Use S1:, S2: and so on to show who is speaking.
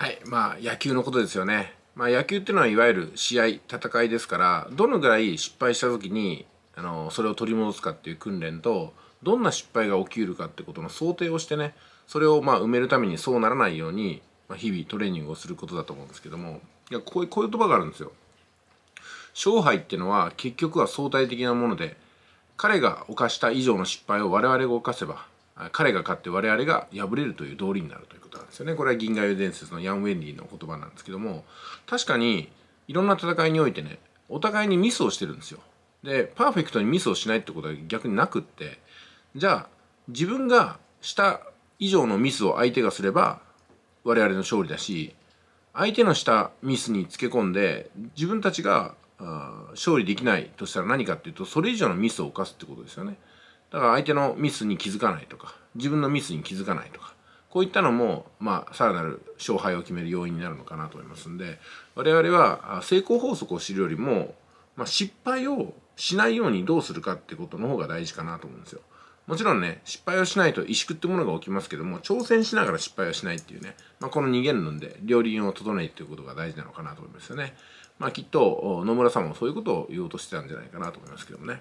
S1: はい、まあ野球のことですよね。まあ野球っていうのはいわゆる試合、戦いですから、どのぐらい失敗した時に、あの、それを取り戻すかっていう訓練と、どんな失敗が起きるかってことの想定をしてね、それをまあ埋めるためにそうならないように、まあ、日々トレーニングをすることだと思うんですけども、いや、こういう、こういう言葉があるんですよ。勝敗っていうのは結局は相対的なもので、彼が犯した以上の失敗を我々が犯せば、彼が勝って我々が敗れるという道理になるということなんですよねこれは銀河英伝説のヤン・ウェンリーの言葉なんですけども確かにいろんな戦いにおいてねお互いにミスをしてるんですよでパーフェクトにミスをしないってことは逆になくってじゃあ自分がした以上のミスを相手がすれば我々の勝利だし相手のしたミスにつけ込んで自分たちが勝利できないとしたら何かっていうとそれ以上のミスを犯すってことですよね。だから相手のミスに気づかないとか自分のミスに気づかないとかこういったのも、まあ、さらなる勝敗を決める要因になるのかなと思いますんで我々は成功法則を知るよりも、まあ、失敗をしないようにどうするかってことの方が大事かなと思うんですよ。もちろんね、失敗をしないと萎縮ってものが起きますけども、挑戦しながら失敗をしないっていうね、まあ、この二元論で両輪を整えていうことが大事なのかなと思いますよね。まあ、きっと野村さんもそういうことを言おうとしてたんじゃないかなと思いますけどもね。